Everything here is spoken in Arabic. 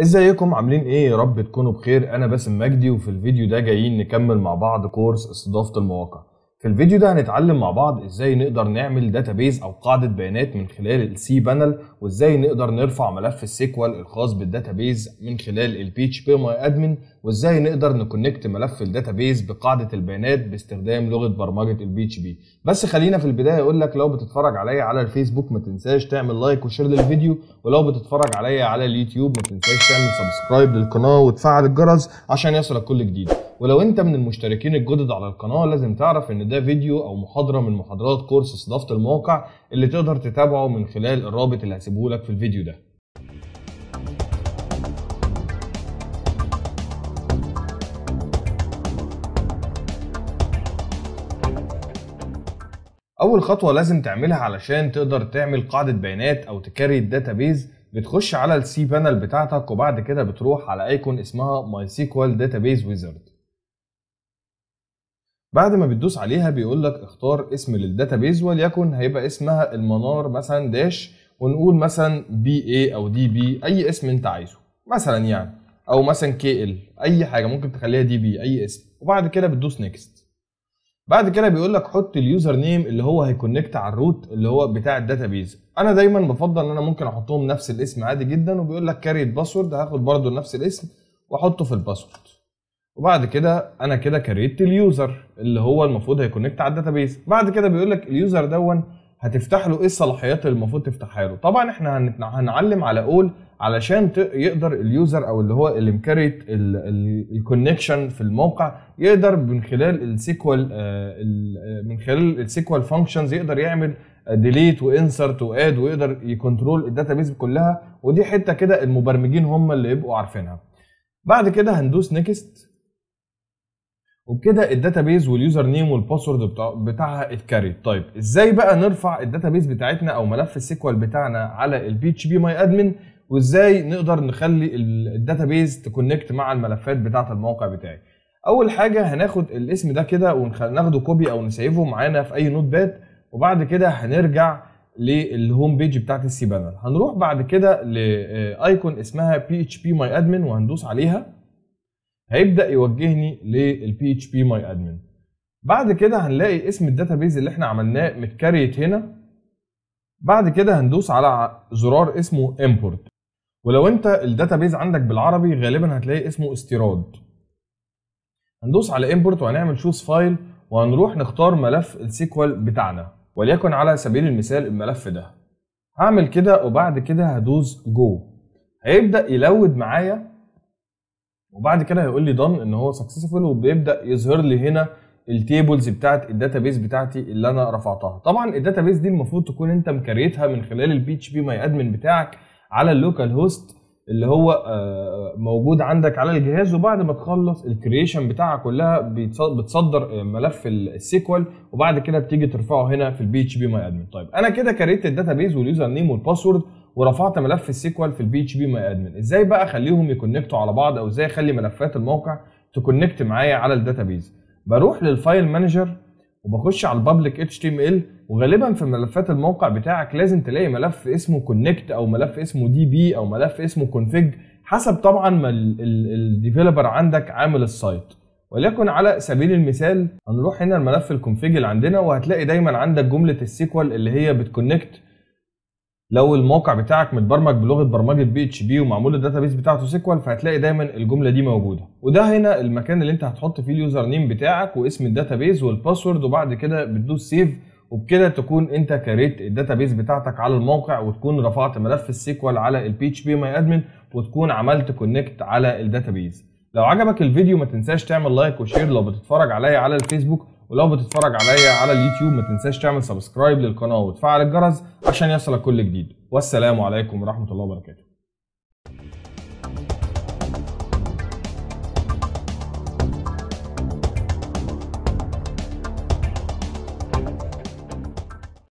ازيكم عاملين ايه يا رب تكونوا بخير انا باسم مجدي وفي الفيديو ده جايين نكمل مع بعض كورس استضافه المواقع في الفيديو ده هنتعلم مع بعض ازاي نقدر نعمل داتابيز او قاعدة بيانات من خلال السي بانل وازاي نقدر نرفع ملف السيكوال الخاص بالداتابيز من خلال اتش بي ماي ادمن وازاي نقدر نكونكت ملف الداتابيز بقاعدة البيانات باستخدام لغة برمجة اتش بي بس خلينا في البداية اقول لك لو بتتفرج عليا على الفيسبوك ما تنساش تعمل لايك وشير للفيديو ولو بتتفرج عليا على اليوتيوب ما تنساش تعمل سبسكرايب للقناة وتفعل الجرس عشان يصلك كل جديد ولو انت من المشتركين الجدد على القناه لازم تعرف ان ده فيديو او محاضره من محاضرات كورس استضافه الموقع اللي تقدر تتابعه من خلال الرابط اللي هسيبه لك في الفيديو ده اول خطوه لازم تعملها علشان تقدر تعمل قاعده بيانات او تكري الداتابيز بتخش على السي بانل بتاعتك وبعد كده بتروح على ايكون اسمها ماي سيكوال داتابيز بعد ما بتدوس عليها بيقول لك اختار اسم للداتابيز وليكن هيبقى اسمها المنار مثلا داش ونقول مثلا بي اي او دي بي اي اسم انت عايزه مثلا يعني او مثلا كي ال اي حاجه ممكن تخليها دي بي اي اسم وبعد كده بتدوس نيكست بعد كده بيقول لك حط اليوزر نيم اللي هو هيكونكت على الروت اللي هو بتاع الداتابيز انا دايما بفضل ان انا ممكن احطهم نفس الاسم عادي جدا وبيقول لك كاريت الباسورد هاخد برده نفس الاسم واحطه في الباسورد وبعد كده انا كده كريت اليوزر اللي هو المفروض هيكونكت على الداتابيس بعد كده بيقول لك اليوزر دون هتفتح له ايه الصلاحيات اللي المفروض تفتحها له طبعا احنا هنعلم على اول علشان يقدر اليوزر او اللي هو اللي مكريت الكونكشن في الموقع يقدر من خلال السيكوال آه، آه، من خلال السيكوال فانكشنز يقدر يعمل ديليت وانسرت واد ويقدر يكنترول الداتابيز كلها ودي حته كده المبرمجين هم اللي يبقوا عارفينها بعد كده هندوس نيكست وبكده بيز واليوزر نيم والباسورد بتاعها اتكري طيب ازاي بقى نرفع بيز بتاعتنا او ملف السيكوال بتاعنا على البي اتش بي ماي ادمن وازاي نقدر نخلي بيز تكونكت مع الملفات بتاعه الموقع بتاعي اول حاجه هناخد الاسم ده كده وناخده كوبي او نسيفه معانا في اي نوت باد وبعد كده هنرجع للهوم بيج بتاعت السي بانل هنروح بعد كده لايكون آه، اسمها بي اتش بي ماي ادمن وهندوس عليها هيبدا يوجهني للبي اتش بي ماي ادمن بعد كده هنلاقي اسم الداتابيز اللي احنا عملناه متكريت هنا بعد كده هندوس على زرار اسمه امبورت ولو انت الداتابيز عندك بالعربي غالبا هتلاقي اسمه استيراد هندوس على امبورت وهنعمل شوز فايل وهنروح نختار ملف السيكوال بتاعنا وليكن على سبيل المثال الملف ده هعمل كده وبعد كده هدوس جو هيبدا يلود معايا وبعد كده هيقول لي دن ان هو سكسسفول وبيبدا يظهر لي هنا التيبلز بتاعت الداتابيس بتاعتي اللي انا رفعتها طبعا الداتابيس دي المفروض تكون انت مكريتها من خلال البي اتش بي ماي ادمن بتاعك على اللوكال هوست اللي هو آه، موجود عندك على الجهاز وبعد ما تخلص الكرييشن بتاعها كلها بتصدر آه، ملف السيكوال وبعد كده بتيجي ترفعه هنا في البي اتش بي ماي ادمن طيب انا كده كريت الداتابيز واليوزر نيم والباسورد ورفعت ملف السيكوال في البي اتش بي ماي ادمن ازاي بقى اخليهم يكونكتوا على بعض او ازاي اخلي ملفات الموقع تكونكت معايا على الداتابيز بروح للفايل مانجر وبخش على البابليك اتش تي ام ال وغالبا في ملفات الموقع بتاعك لازم تلاقي ملف اسمه كونكت او ملف اسمه دي بي او ملف اسمه كونفيج حسب طبعا ما الديفيلوبر عندك عامل السايت ولكن على سبيل المثال هنروح هنا الملف الكونفيج اللي عندنا وهتلاقي دايما عندك جمله السيكوال اللي هي بتكونكت لو الموقع بتاعك متبرمج بلغه برمجه بي اتش بي ومعمول الداتابيس بتاعته سيكوال فهتلاقي دايما الجمله دي موجوده وده هنا المكان اللي انت هتحط فيه اليوزر نيم بتاعك واسم الداتابيس والباسورد وبعد كده بتدوس سيف وبكده تكون انت كريت الداتابيس بتاعتك على الموقع وتكون رفعت ملف السيكوال على البي اتش بي ماي ادمن وتكون عملت كونكت على الداتابيس لو عجبك الفيديو ما تنساش تعمل لايك وشير لو بتتفرج عليا على الفيسبوك ولو بتتفرج عليا على اليوتيوب ما تنساش تعمل سبسكرايب للقناه وتفعل الجرس عشان يصلك كل جديد والسلام عليكم ورحمه الله وبركاته